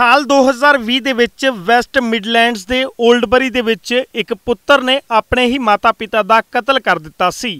ਸਾਲ 2020 ਦੇ ਵਿੱਚ ਵੈਸਟ ਮਿਡਲੈਂਡਸ ਦੇ 올ਡਬਰੀ ਦੇ ਵਿੱਚ ਇੱਕ ਪੁੱਤਰ ਨੇ ਆਪਣੇ ਹੀ ਮਾਤਾ-ਪਿਤਾ ਦਾ ਕਤਲ ਕਰ ਦਿੱਤਾ ਸੀ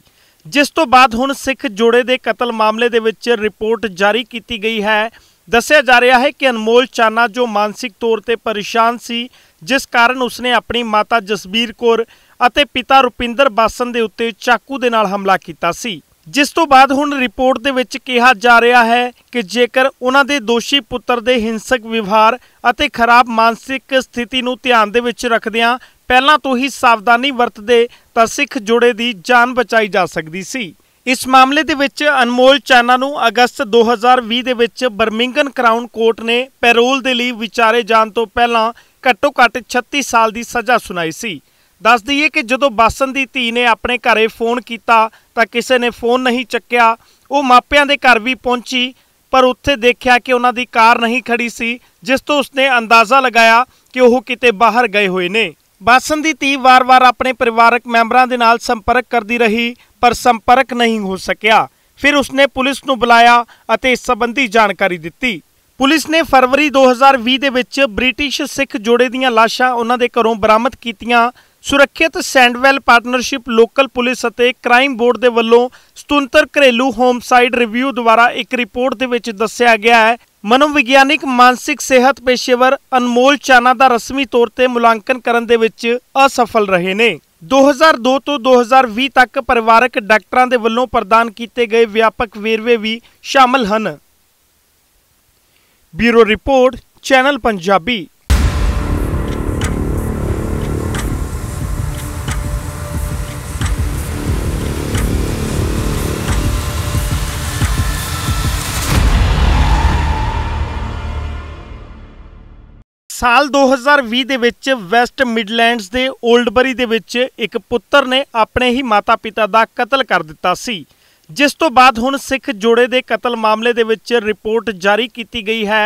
ਜਿਸ ਤੋਂ ਬਾਅਦ ਹੁਣ ਸਿੱਖ ਜੋੜੇ ਦੇ ਕਤਲ ਮਾਮਲੇ ਦੇ ਵਿੱਚ ਰਿਪੋਰਟ ਜਾਰੀ ਕੀਤੀ ਗਈ ਹੈ ਦੱਸਿਆ ਜਾ ਰਿਹਾ ਹੈ ਕਿ ਅਨਮੋਲ ਚਾਨਾ ਜੋ ਮਾਨਸਿਕ ਤੌਰ ਤੇ ਪਰੇਸ਼ਾਨ ਸੀ ਜਿਸ ਕਾਰਨ ਉਸਨੇ ਆਪਣੀ ਮਾਤਾ ਜਸਬੀਰ ਕੌਰ ਅਤੇ ਪਿਤਾ ਰੁਪਿੰਦਰ ਬਾਸਨ ਦੇ ਉੱਤੇ ਚਾਕੂ ਦੇ ਨਾਲ ਹਮਲਾ ਕੀਤਾ ਸੀ ਜਿਸ ਤੋਂ ਬਾਅਦ ਹੁਣ ਰਿਪੋਰਟ ਦੇ ਵਿੱਚ ਕਿਹਾ ਜਾ ਰਿਹਾ ਹੈ ਕਿ ਜੇਕਰ ਉਹਨਾਂ ਦੇ ਦੋਸ਼ੀ ਪੁੱਤਰ ਦੇ ਹਿੰਸਕ ਵਿਵਹਾਰ ਅਤੇ ਖਰਾਬ ਮਾਨਸਿਕ ਸਥਿਤੀ ਨੂੰ ਧਿਆਨ ਦੇ ਵਿੱਚ ਰੱਖਦਿਆਂ ਪਹਿਲਾਂ ਤੋਂ ਹੀ ਸਾਵਧਾਨੀ ਵਰਤਦੇ ਤਾਂ ਸਿੱਖ ਜੋੜੇ ਦੀ ਜਾਨ ਬਚਾਈ ਜਾ ਸਕਦੀ ਸੀ ਇਸ ਮਾਮਲੇ ਦੇ ਵਿੱਚ ਅਨਮੋਲ ਚਾਨਾ ਨੂੰ ਅਗਸਤ 2020 ਦੇ ਵਿੱਚ ਬਰਮਿੰਗਨ ਕਰਾਊਨ ਕੋਰਟ ਨੇ ਪੈਰੋਲ ਦੇ ਲਈ ਵਿਚਾਰੇ ਜਾਣ ਤੋਂ ਪਹਿਲਾਂ ਘੱਟੋ-ਘੱਟ 36 ਸਾਲ ਦੀ ਸਜ਼ਾ ਸੁਣਾਈ ਸੀ ਦੱਸ ਦਈਏ ਕਿ ਜਦੋਂ ਬਾਸਨ ਦੀ ਧੀ ਨੇ ਆਪਣੇ ਘਰੇ ਫੋਨ ਕੀਤਾ ਤਾਂ ਕਿਸੇ ਨੇ ਫੋਨ ਨਹੀਂ ਚੱਕਿਆ ਉਹ ਮਾਪਿਆਂ ਦੇ ਘਰ ਵੀ ਪਹੁੰਚੀ ਪਰ ਉੱਥੇ ਦੇਖਿਆ ਕਿ ਉਹਨਾਂ ਦੀ ਕਾਰ ਨਹੀਂ ਖੜੀ ਸੀ ਜਿਸ ਤੋਂ ਉਸਨੇ ਅੰਦਾਜ਼ਾ ਲਗਾਇਆ ਕਿ ਉਹ ਕਿਤੇ ਬਾਹਰ ਗਏ ਹੋਏ ਨੇ ਬਾਸਨ ਦੀ ਧੀ ਵਾਰ-ਵਾਰ ਆਪਣੇ ਪਰਿਵਾਰਕ ਮੈਂਬਰਾਂ ਦੇ ਨਾਲ ਸੰਪਰਕ ਕਰਦੀ ਰਹੀ ਪਰ ਸੰਪਰਕ ਨਹੀਂ ਹੋ ਸਕਿਆ ਫਿਰ ਉਸਨੇ ਪੁਲਿਸ ਨੂੰ ਬੁਲਾਇਆ ਅਤੇ ਇਸ ਸੰਬੰਧੀ ਜਾਣਕਾਰੀ ਦਿੱਤੀ ਪੁਲਿਸ ਨੇ ਫਰਵਰੀ 2020 ਦੇ ਵਿੱਚ ਬ੍ਰਿਟਿਸ਼ ਸਿੱਖ ਜੋੜੇ ਦੀਆਂ ਲਾਸ਼ਾਂ ਉਹਨਾਂ ਦੇ ਘਰੋਂ ਬਰਾਮਦ ਕੀਤੀਆਂ ਸੁਰੱਖਿਅਤ ਸੈਂਡਵੈਲ ਪਾਰਟਨਰਸ਼ਿਪ ਲੋਕਲ ਪੁਲਿਸ ਅਤੇ ਕ੍ਰਾਈਮ ਬੋਰਡ ਦੇ ਵੱਲੋਂ ਸੁਤੰਤਰ ਘਰੇਲੂ ਹੋਮਸਾਈਡ ਰਿਵਿਊ ਦੁਆਰਾ ਇੱਕ ਰਿਪੋਰਟ ਦੇ ਵਿੱਚ ਦੱਸਿਆ ਗਿਆ ਹੈ ਮਨੋਵਿਗਿਆਨਿਕ ਮਾਨਸਿਕ ਸਿਹਤ ਪੇਸ਼ੇਵਰ ਅਨਮੋਲ ਚਾਨਾ ਦਾ ਰਸਮੀ ਤੌਰ ਤੇ ਮੁਲਾਂਕਣ ਕਰਨ ਦੇ ਵਿੱਚ ਅਸਫਲ ਰਹੇ ਨੇ 2002 ਤੋਂ 2020 ਤੱਕ ਪਰਿਵਾਰਕ ਡਾਕਟਰਾਂ ਦੇ ਵੱਲੋਂ ਪ੍ਰਦਾਨ ਕੀਤੇ ਗਏ ਵਿਆਪਕ ਵੇਰਵੇ ਵੀ ਸ਼ਾਮਲ ਹਨ ਬਿਊਰੋ ਰਿਪੋਰਟ ਚੈਨਲ ਪੰਜਾਬੀ ਸਾਲ 2020 ਦੇ ਵਿੱਚ ਵੈਸਟ ਮਿਡਲੈਂਡਸ ਦੇ 올ਡਬਰੀ ਦੇ ਵਿੱਚ ਇੱਕ ਪੁੱਤਰ ਨੇ ਆਪਣੇ ਹੀ ਮਾਤਾ-ਪਿਤਾ ਦਾ ਕਤਲ ਕਰ ਦਿੱਤਾ ਸੀ ਜਿਸ ਤੋਂ ਬਾਅਦ ਹੁਣ ਸਿੱਖ ਜੋੜੇ ਦੇ ਕਤਲ ਮਾਮਲੇ ਦੇ ਵਿੱਚ ਰਿਪੋਰਟ ਜਾਰੀ ਕੀਤੀ ਗਈ ਹੈ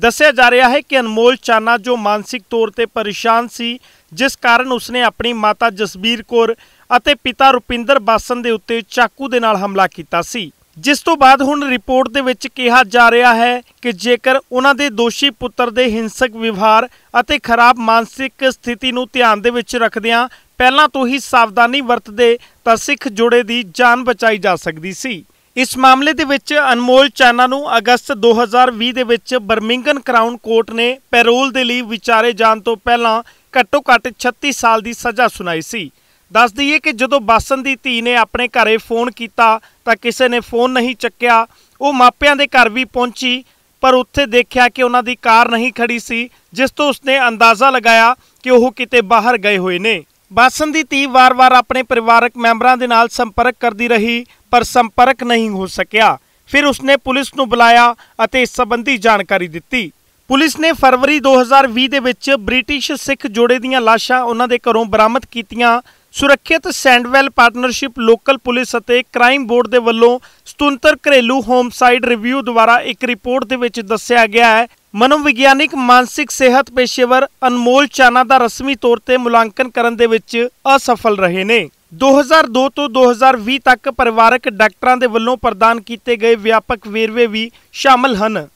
ਦੱਸਿਆ ਜਾ ਰਿਹਾ ਹੈ ਕਿ ਅਨਮੋਲ ਚਾਨਾ ਜੋ ਮਾਨਸਿਕ ਤੌਰ ਤੇ ਪਰੇਸ਼ਾਨ ਸੀ ਜਿਸ ਕਾਰਨ ਉਸਨੇ ਆਪਣੀ ਮਾਤਾ ਜਸਬੀਰ ਕੌਰ ਅਤੇ ਪਿਤਾ ਰੁਪਿੰਦਰ ਬਾਸਨ ਦੇ ਉੱਤੇ ਚਾਕੂ ਦੇ ਨਾਲ ਹਮਲਾ ਕੀਤਾ ਸੀ ਜਿਸ ਤੋਂ ਬਾਅਦ ਹੁਣ ਰਿਪੋਰਟ ਦੇ ਵਿੱਚ ਕਿਹਾ ਜਾ ਰਿਹਾ ਹੈ ਕਿ ਜੇਕਰ ਉਹਨਾਂ ਦੇ ਦੋਸ਼ੀ ਪੁੱਤਰ ਦੇ ਹਿੰਸਕ ਵਿਵਹਾਰ ਅਤੇ ਖਰਾਬ ਮਾਨਸਿਕ ਸਥਿਤੀ ਨੂੰ ਧਿਆਨ ਦੇ ਵਿੱਚ ਰੱਖਦਿਆਂ ਪਹਿਲਾਂ ਤੋਂ ਹੀ ਸਾਵਧਾਨੀ ਵਰਤਦੇ ਤਾਂ ਸਿੱਖ ਜੋੜੇ ਦੀ ਜਾਨ ਬਚਾਈ ਜਾ ਸਕਦੀ ਸੀ ਇਸ ਮਾਮਲੇ ਦੇ ਵਿੱਚ ਅਨਮੋਲ ਚਾਨਾ ਨੂੰ ਅਗਸਤ 2020 ਦੇ ਵਿੱਚ ਬਰਮਿੰਗਨ ਕਰਾਊਨ ਕੋਰਟ ਨੇ ਪੈਰੋਲ ਦੇ ਲਈ ਵਿਚਾਰੇ ਜਾਣ ਤੋਂ ਪਹਿਲਾਂ ਘੱਟੋ-ਘੱਟ 36 ਸਾਲ ਦੀ ਸਜ਼ਾ ਸੁਣਾਈ ਸੀ ਦੱਸ ਦਈਏ ਕਿ ਜਦੋਂ ਬਾਸਨ ਦੀ ਧੀ ਨੇ ਆਪਣੇ ਘਰੇ ਫੋਨ ਕੀਤਾ ਤਾਂ ਕਿਸੇ ਨੇ ਫੋਨ ਨਹੀਂ ਚੱਕਿਆ ਉਹ ਮਾਪਿਆਂ ਦੇ ਘਰ ਵੀ ਪਹੁੰਚੀ ਪਰ ਉੱਥੇ ਦੇਖਿਆ ਕਿ ਉਹਨਾਂ ਦੀ ਕਾਰ ਨਹੀਂ ਖੜੀ ਸੀ ਜਿਸ ਤੋਂ ਉਸਨੇ ਅੰਦਾਜ਼ਾ ਲਗਾਇਆ ਕਿ ਉਹ ਕਿਤੇ ਬਾਹਰ ਗਏ ਹੋਏ ਨੇ ਬਾਸਨ ਦੀ ਧੀ ਵਾਰ-ਵਾਰ ਆਪਣੇ ਪਰਿਵਾਰਕ ਮੈਂਬਰਾਂ ਦੇ ਨਾਲ ਸੰਪਰਕ ਕਰਦੀ ਰਹੀ ਪਰ ਸੰਪਰਕ ਨਹੀਂ ਹੋ ਸਕਿਆ ਫਿਰ ਉਸਨੇ ਪੁਲਿਸ ਨੂੰ ਬੁਲਾਇਆ ਅਤੇ ਇਸ ਸੰਬੰਧੀ ਜਾਣਕਾਰੀ ਦਿੱਤੀ ਪੁਲਿਸ ਨੇ ਫਰਵਰੀ 2020 ਦੇ ਵਿੱਚ ਬ੍ਰਿਟਿਸ਼ ਸਿੱਖ ਜੋੜੇ ਦੀਆਂ ਲਾਸ਼ਾਂ ਉਹਨਾਂ ਦੇ ਘਰੋਂ ਬਰਾਮਦ ਕੀਤੀਆਂ ਸੁਰੱਖਿਅਤ ਸੈਂਡਵੈਲ ਪਾਰਟਨਰਸ਼ਿਪ ਲੋਕਲ ਪੁਲਿਸ ਅਤੇ ਕ੍ਰਾਈਮ ਬੋਰਡ ਦੇ ਵੱਲੋਂ ਸੁਤੰਤਰ ਘਰੇਲੂ ਹੋਮ ਸਾਈਡ ਰਿਵਿਊ ਦੁਆਰਾ ਇੱਕ ਰਿਪੋਰਟ ਦੇ ਵਿੱਚ ਦੱਸਿਆ ਗਿਆ ਹੈ ਮਨੋਵਿਗਿਆਨਿਕ ਮਾਨਸਿਕ ਸਿਹਤ ਪੇਸ਼ੇਵਰ ਅਨਮੋਲ ਚਾਨਾ ਦਾ ਰਸਮੀ ਤੌਰ ਤੇ ਮੁਲਾਂਕਣ ਕਰਨ ਦੇ ਵਿੱਚ ਅਸਫਲ ਰਹੇ ਨੇ 2002 ਤੋਂ 2020 ਤੱਕ ਪਰਿਵਾਰਕ ਡਾਕਟਰਾਂ ਦੇ ਵੱਲੋਂ ਪ੍ਰਦਾਨ ਕੀਤੇ ਗਏ ਵਿਆਪਕ ਵੇਰਵੇ ਵੀ ਸ਼ਾਮਲ ਹਨ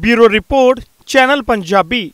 ਬਿਊਰੋ ਰਿਪੋਰਟ ਚੈਨਲ ਪੰਜਾਬੀ